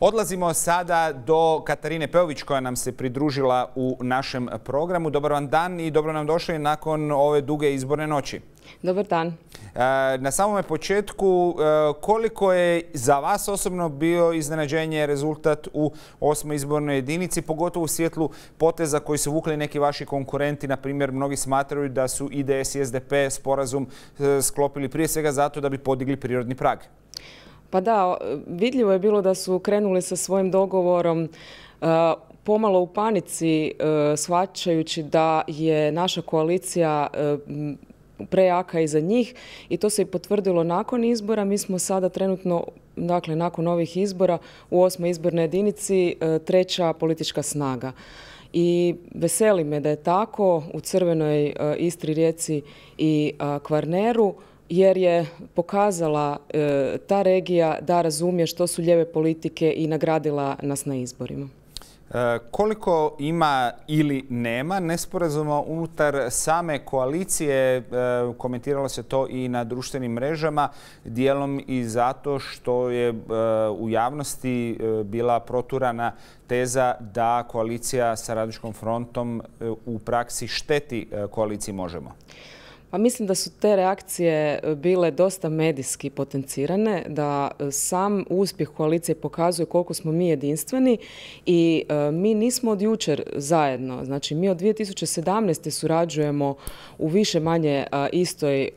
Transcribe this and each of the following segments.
Odlazimo sada do Katarine Peović koja nam se pridružila u našem programu. Dobar vam dan i dobro nam došli nakon ove duge izborne noći. Dobar dan. E, na samome početku, e, koliko je za vas osobno bio iznenađenje rezultat u osmoj izbornoj jedinici, pogotovo u svijetlu poteza koji su vukli neki vaši konkurenti. Na primjer, mnogi smatraju da su IDS i SDP sporazum e, sklopili prije svega zato da bi podigli prirodni prag. Pa da, vidljivo je bilo da su krenuli sa svojim dogovorom e, pomalo u panici e, shvaćajući da je naša koalicija e, prejaka iza njih i to se i potvrdilo nakon izbora. Mi smo sada trenutno, dakle nakon ovih izbora, u osmoj izbornoj jedinici treća politička snaga. I veseli me da je tako u Crvenoj Istri, Rijeci i Kvarneru jer je pokazala e, ta regija da razumije što su ljeve politike i nagradila nas na izborima. E, koliko ima ili nema nesporazuma unutar same koalicije, e, komentiralo se to i na društvenim mrežama, dijelom i zato što je u javnosti bila proturana teza da koalicija sa Radničkom frontom u praksi šteti koaliciji Možemo. Pa mislim da su te reakcije e, bile dosta medijski potencirane, da e, sam uspjeh koalicije pokazuje koliko smo mi jedinstveni i e, mi nismo od jučer zajedno. Znači mi od 2017. surađujemo u više manje istoj,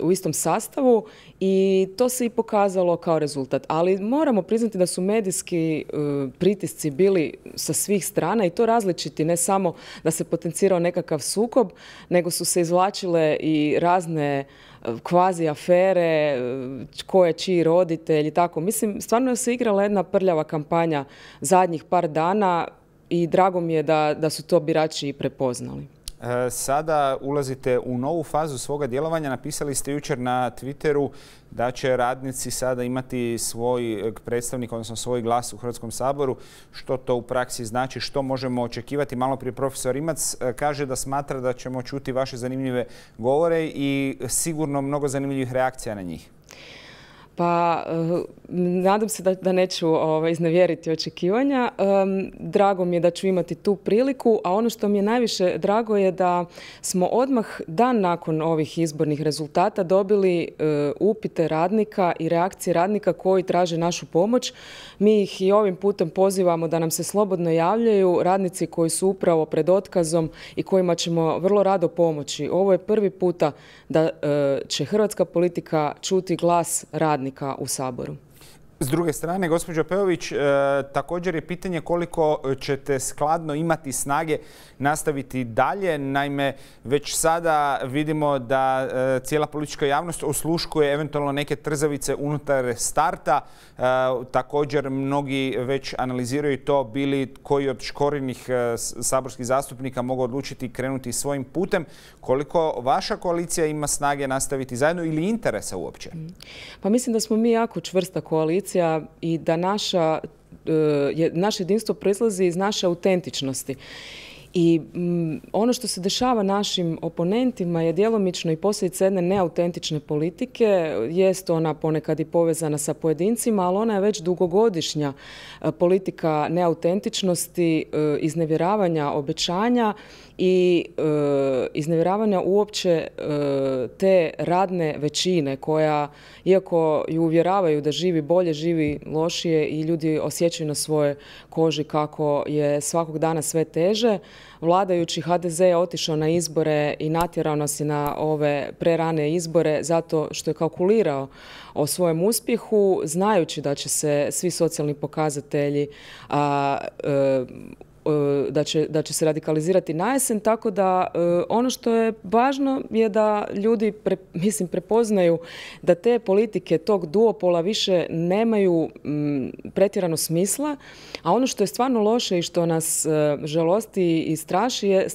u istom sastavu i to se i pokazalo kao rezultat. Ali moramo priznati da su medijski e, pritisci bili sa svih strana i to različiti, ne samo da se potencirao nekakav sukob, nego su se izvlačile i razne e, kvazi afere, e, ko je čiji roditelj i tako. Mislim, stvarno se igrala jedna prljava kampanja zadnjih par dana i drago mi je da su to birači i prepoznali. E, sada ulazite u novu fazu svoga djelovanja. Napisali ste jučer na Twitteru da će radnici sada imati svoj predstavnik, odnosno svoj glas u Hrvatskom saboru. Što to u praksi znači? Što možemo očekivati? Malo prije profesor Imac e, kaže da smatra da ćemo čuti vaše zanimljive govore i sigurno mnogo zanimljivih reakcija na njih. Pa eh, nadam se da, neću ovaj, iznevjeriti očekivanja. drago mi je da ću imati tu priliku, a ono što mi je najviše drago je da smo odmah dan nakon ovih izbornih rezultata dobili eh, upite radnika i reakcije radnika koji traže našu pomoć. Mi ih i ovim putem pozivamo da nam se slobodno javljaju radnici koji su upravo pred otkazom i kojima ćemo vrlo rado pomoći. Ovo je prvi puta da eh, će hrvatska politika čuti glas radnika radnika u Saboru. S druge strane, gospođo Peović, e, također je pitanje koliko ćete skladno imati snage nastaviti dalje. Naime, već sada vidimo da e, cijela politička javnost osluškuje eventualno neke trzavice unutar starta. E, također, mnogi već analiziraju to bili koji od škorinih saborskih zastupnika mogu odlučiti krenuti svojim putem. Koliko vaša koalicija ima snage nastaviti zajedno ili interesa uopće? Pa mislim da smo mi jako čvrsta koalicija i da e, naše jedinstvo proizlazi iz naše autentičnosti. I mm, ono što se dešava našim oponentima je djelomično i posljedica jedne neautentične politike. Jest ona ponekad i povezana sa pojedincima, ali ona je već dugogodišnja e, politika neautentičnosti, e, iznevjeravanja obećanja i e, iznevjeravanja uopće te radne većine koja, iako ju uvjeravaju da živi bolje, živi lošije i ljudi osjećaju na svoje koži kako je svakog dana sve teže, vladajući HDZ je otišao na izbore i natjerao nas je na ove prerane izbore zato što je kalkulirao o svojem uspjehu, znajući da će se svi socijalni pokazatelji e, E, da će, da će se radikalizirati na jesen, tako da e, ono što je važno je da ljudi mislim, prepoznaju da te politike tog duopola više nemaju pretjerano smisla, a ono što je stvarno loše i što nas e, žalosti i straši je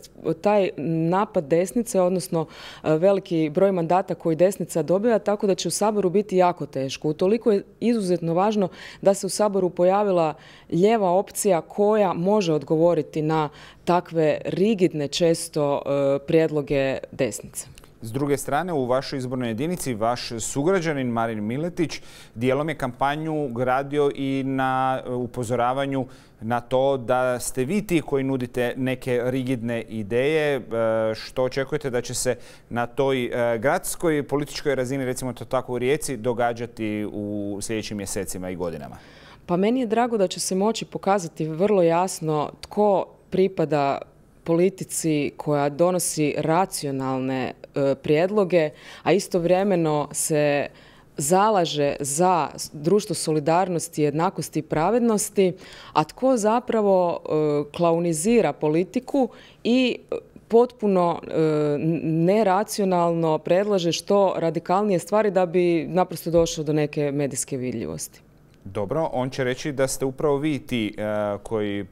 taj napad desnice, odnosno veliki broj mandata koji desnica dobiva, tako da će u Saboru biti jako teško. Utoliko je izuzetno važno da se u Saboru pojavila ljeva opcija koja može odgovoriti odgovoriti na takve rigidne često e, prijedloge desnice. S druge strane, u vašoj izbornoj jedinici vaš sugrađanin Marin Miletić dijelom je kampanju gradio i na e, upozoravanju na to da ste vi ti koji nudite neke rigidne ideje. E, što očekujete da će se na toj gradskoj političkoj razini, recimo to tako u Rijeci, događati u sljedećim mjesecima i godinama? Pa meni je drago da će se moći pokazati vrlo jasno tko pripada politici koja donosi racionalne e, prijedloge, a istovremeno se zalaže za društvo solidarnosti, jednakosti i pravednosti, a tko zapravo e, klaunizira politiku i potpuno e, neracionalno predlaže što radikalnije stvari da bi naprosto došlo do neke medijske vidljivosti. Dobro, on će reći da ste upravo vi ti e, koji e,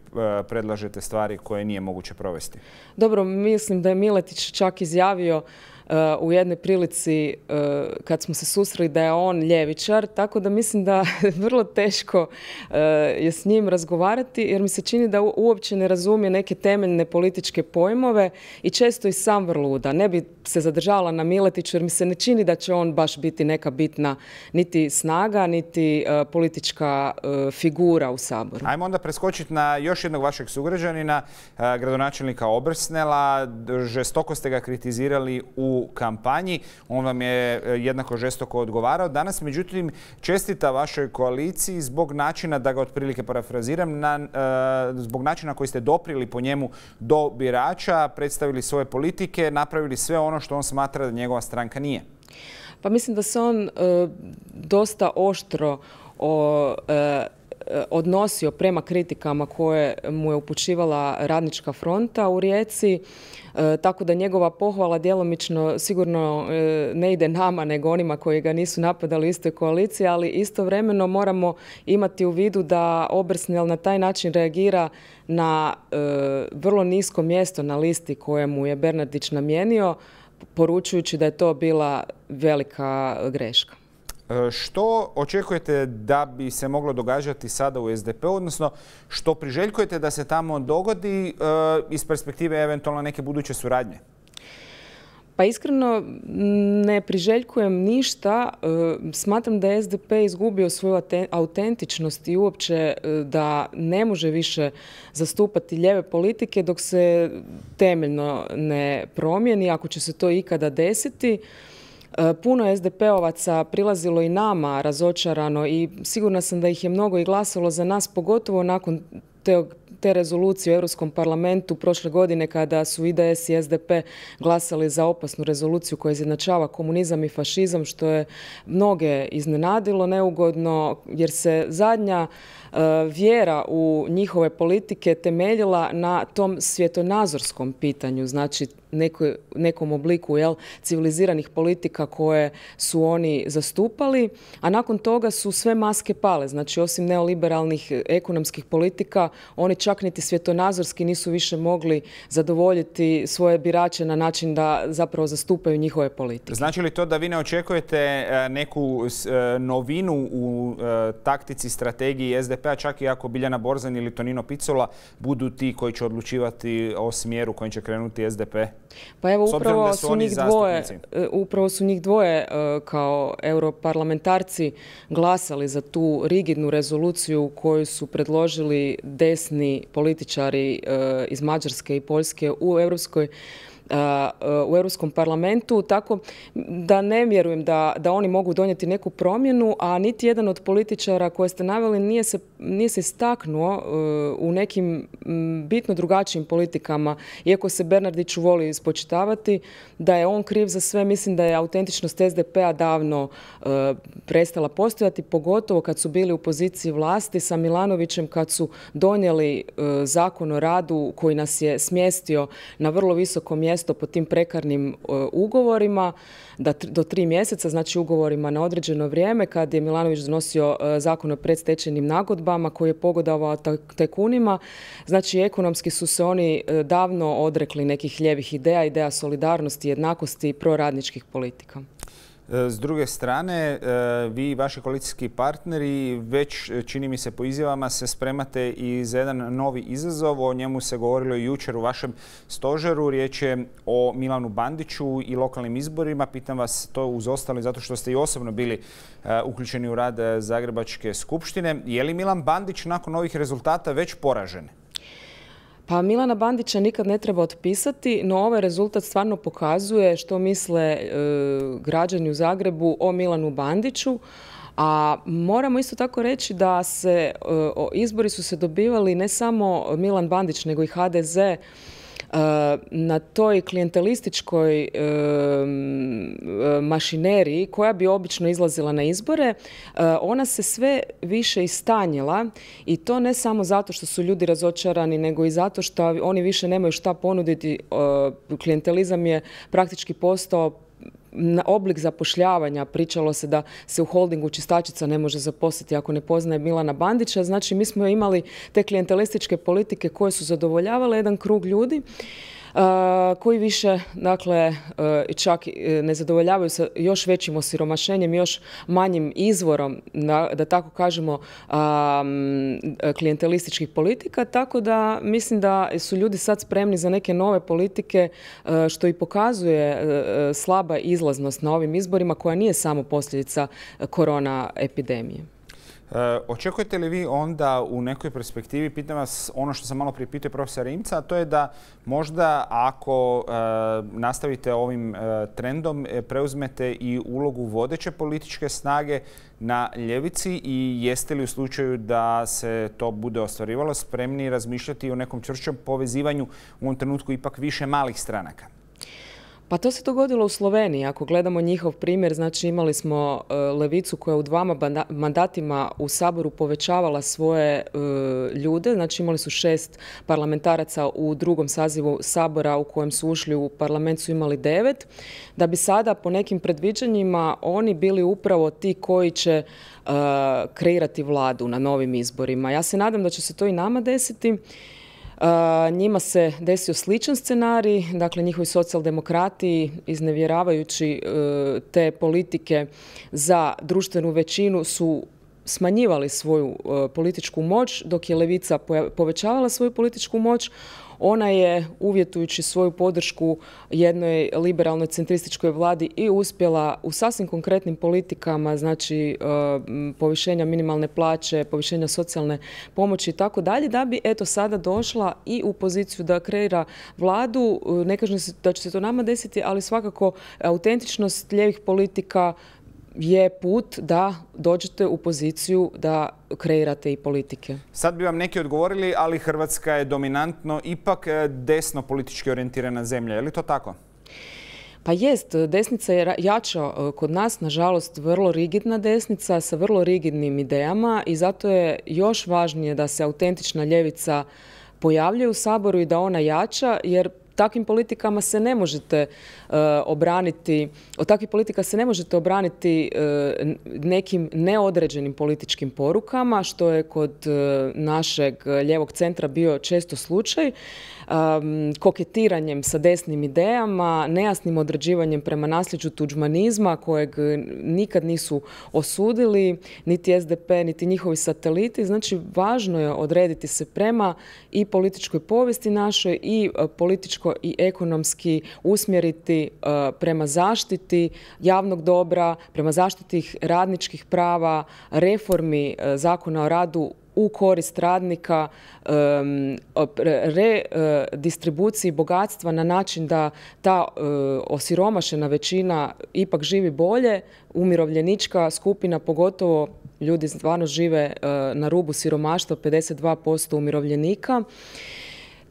predlažete stvari koje nije moguće provesti. Dobro, mislim da je Miletić čak izjavio Eh, u jednoj prilici eh, kad smo se susreli da je on ljevičar, tako da mislim da vrlo teško eh, je s njim razgovarati jer mi se čini da uopće ne razumije neke temeljne političke pojmove i često i sam vrluda. Ne bi se zadržala na Miletiću jer mi se ne čini da će on baš biti neka bitna niti snaga, niti politička figura u Saboru. Ajmo onda preskočiti na još jednog vašeg sugrađanina, gradonačelnika Obrsnela. Žestoko ste ga kritizirali u kampanji. On vam je eh, jednako žestoko odgovarao. Danas, međutim, čestita vašoj koaliciji zbog načina, da ga otprilike parafraziram, eh, zbog načina koji ste doprili po njemu do birača, predstavili svoje politike, napravili sve ono što on smatra da njegova stranka nije. Pa mislim da se on eh, dosta oštro o Eh, odnosio prema kritikama koje mu je upućivala radnička fronta u Rijeci, eh, tako da njegova pohvala djelomično sigurno eh, ne ide nama nego onima koji ga nisu napadali u istoj koaliciji, ali istovremeno moramo imati u vidu da Obersnel na taj način reagira na vrlo nisko mjesto na listi mu je Bernardić namijenio, poručujući da je to bila velika greška. Što očekujete da bi se moglo događati sada u SDP, odnosno što priželjkujete da se tamo dogodi eh, iz perspektive eventualno neke buduće suradnje? Pa iskreno ne priželjkujem ništa. Eh, smatram da je SDP izgubio svoju autentičnost i uopće eh, da ne može više zastupati ljeve politike dok se temeljno ne promijeni, ako će se to ikada desiti. E, puno SDP-ovaca prilazilo i nama razočarano i sigurna sam da ih je mnogo i glasalo za nas, pogotovo nakon te, te rezolucije u Europskom parlamentu prošle godine kada su IDS i SDP glasali za opasnu rezoluciju koja izjednačava komunizam i fašizam, što je mnoge iznenadilo neugodno jer se zadnja E, vjera u njihove politike temeljila na tom svjetonazorskom pitanju, znači nekom obliku jel, civiliziranih politika koje su oni zastupali, a nakon toga su sve maske pale, znači osim neoliberalnih ekonomskih politika, oni čak niti svjetonazorski nisu više mogli zadovoljiti svoje birače na način da zapravo zastupaju njihove politike. Znači li to da vi ne očekujete e, neku e, novinu u taktici strategiji SDP SDP-a, čak i ako Biljana Borzan ili Tonino Picola budu ti koji će odlučivati o smjeru kojim će krenuti SDP? Pa evo, upravo su, su njih dvoje, e, upravo su njih dvoje e, kao europarlamentarci glasali za tu rigidnu rezoluciju koju su predložili desni političari e, iz Mađarske i Poljske u Europskoj u Europskom parlamentu, tako da ne vjerujem da, da oni mogu donijeti neku promjenu, a niti jedan od političara koje ste naveli nije se, nije se istaknuo e, u nekim bitno drugačijim politikama, iako se Bernardiću voli ispočitavati da je on kriv za sve, mislim da je autentičnost SDP-a davno e, prestala postojati, pogotovo kad su bili u poziciji vlasti sa Milanovićem kad su donijeli e, zakon o radu koji nas je smjestio na vrlo visoko mjesto mjesto po tim prekarnim e, ugovorima da do tri mjeseca, znači ugovorima na određeno vrijeme kad je Milanović donosio e, zakon o predstečajnim nagodbama koji je pogodovao tajkunima. Znači ekonomski su se oni e, davno odrekli nekih ljevih ideja, ideja solidarnosti, jednakosti i proradničkih politika. E, s druge strane, e, vi i vaši koalicijski partneri već, e, čini mi se po izjavama, se spremate i za jedan novi izazov. O njemu se govorilo i jučer u vašem stožeru. Riječ je o Milanu Bandiću i lokalnim izborima. Pitam vas to uz ostalo zato što ste i osobno bili uključeni u rad Zagrebačke skupštine. Je li Milan Bandić nakon ovih rezultata već poražen? Pa Milana Bandića nikad ne treba otpisati, no ovaj rezultat stvarno pokazuje što misle e, građani u Zagrebu o Milanu Bandiću. A moramo isto tako reći da se e, izbori su se dobivali ne samo Milan Bandić nego i HDZ na toj klijentelističkoj mašineriji koja bi obično izlazila na izbore, eh, ona se sve više istanjila i to ne samo zato što su ljudi razočarani, nego i zato što oni više nemaju šta ponuditi. Eh, klijentelizam je praktički postao oblik zapošljavanja, pričalo se da se u holdingu čistačica ne može zaposliti ako ne poznaje Milana Bandića, znači mi smo imali te klijentelističke politike koje su zadovoljavale jedan krug ljudi koji više dakle, e, čak e, ne zadovoljavaju se još većim osiromašenjem, još manjim izvorom, da, da tako kažemo, klijentelističkih politika, tako da mislim da su ljudi sad spremni za neke nove politike, e, što i pokazuje slaba izlaznost na ovim izborima koja nije samo posljedica korona epidemije. E, očekujete li vi onda u nekoj perspektivi, pitam vas ono što sam malo prije pitao profesora Rimca, a to je da možda ako e, nastavite ovim e, trendom preuzmete i ulogu vodeće političke snage na ljevici i jeste li u slučaju da se to bude ostvarivalo spremni razmišljati o nekom čvršćem povezivanju u ovom trenutku ipak više malih stranaka? Pa to se dogodilo u Sloveniji. Ako gledamo njihov primjer, znači imali smo e, Levicu koja u dvama mandatima u Saboru povećavala svoje e, ljude. Znači imali su šest parlamentaraca u drugom sazivu Sabora u kojem su ušli u parlament su imali devet. Da bi sada po nekim predviđanjima oni bili upravo ti koji će e, kreirati vladu na novim izborima. Ja se nadam da će se to i nama desiti njima se desio sličan scenarij, dakle njihovi socijaldemokrati iznevjeravajući e, te politike za društvenu većinu su smanjivali svoju e, političku moć, dok je levica povećavala svoju političku moć. Ona je, uvjetujući svoju podršku jednoj liberalnoj centrističkoj vladi i uspjela u sasvim konkretnim politikama, znači e, povišenja minimalne plaće, povišenja socijalne pomoći i tako dalje, da bi eto sada došla i u poziciju da kreira vladu. E, ne kažem da će se to nama desiti, ali svakako e, autentičnost lijevih politika, je put da dođete u poziciju da kreirate i politike. Sad bi vam neki odgovorili, ali Hrvatska je dominantno ipak eh, desno politički orijentirana zemlja. Je li to tako? Pa jest, desnica je jača eh, kod nas, nažalost vrlo rigidna desnica sa vrlo rigidnim idejama i zato je još važnije da se autentična ljevica pojavljuje u Saboru i da ona jača, jer takvim politikama se ne možete e, obraniti, od takvih politika se ne možete obraniti e, nekim neodređenim političkim porukama, što je kod e, našeg ljevog centra bio često slučaj koketiranjem sa desnim idejama, nejasnim određivanjem prema nasljeđu tuđmanizma kojeg nikad nisu osudili, niti SDP, niti njihovi sateliti. Znači, važno je odrediti se prema i političkoj povijesti našoj i e, političko i ekonomski usmjeriti e, prema zaštiti javnog dobra, prema zaštiti radničkih prava, reformi e, zakona o radu u korist radnika, redistribuciji e, bogatstva na način da ta e, osiromašena većina ipak živi bolje, umirovljenička skupina pogotovo ljudi stvarno žive e, na rubu siromaštva, 52% umirovljenika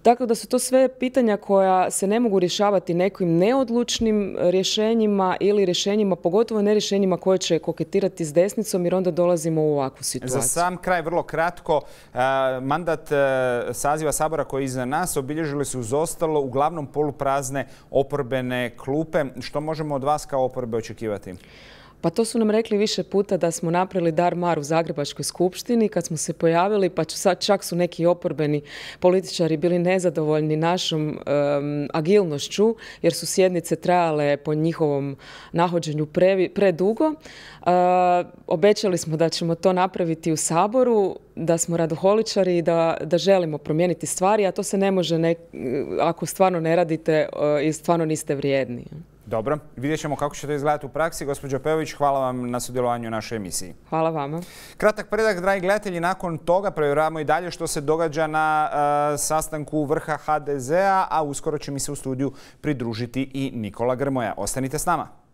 tako da su to sve pitanja koja se ne mogu rješavati nekim neodlučnim rješenjima ili rješenjima, pogotovo ne rješenjima koje će koketirati s desnicom jer onda dolazimo u ovakvu situaciju. Za sam kraj, vrlo kratko, e, mandat e, saziva Sabora koji je iza nas obilježili su uz ostalo uglavnom poluprazne oporbene klupe. Što možemo od vas kao oporbe očekivati? Pa to su nam rekli više puta da smo napravili dar mar u Zagrebačkoj skupštini kad smo se pojavili, pa sad čak su neki oporbeni političari bili nezadovoljni našom agilnošću jer su sjednice trajale po njihovom nahođenju predugo. E, obećali smo da ćemo to napraviti u Saboru, da smo radoholičari i da, želimo promijeniti stvari, a to se ne može ako stvarno ne radite e, i stvarno niste vrijedni. Dobro, vidjet ćemo kako će to izgledati u praksi. Gospođo Peović, hvala vam na sudjelovanju u našoj emisiji. Hvala vama. Kratak predak, dragi gledatelji, nakon toga provjeravamo i dalje što se događa na e, sastanku vrha HDZ-a, a uskoro će mi se u studiju pridružiti i Nikola Grmoja. Ostanite s nama.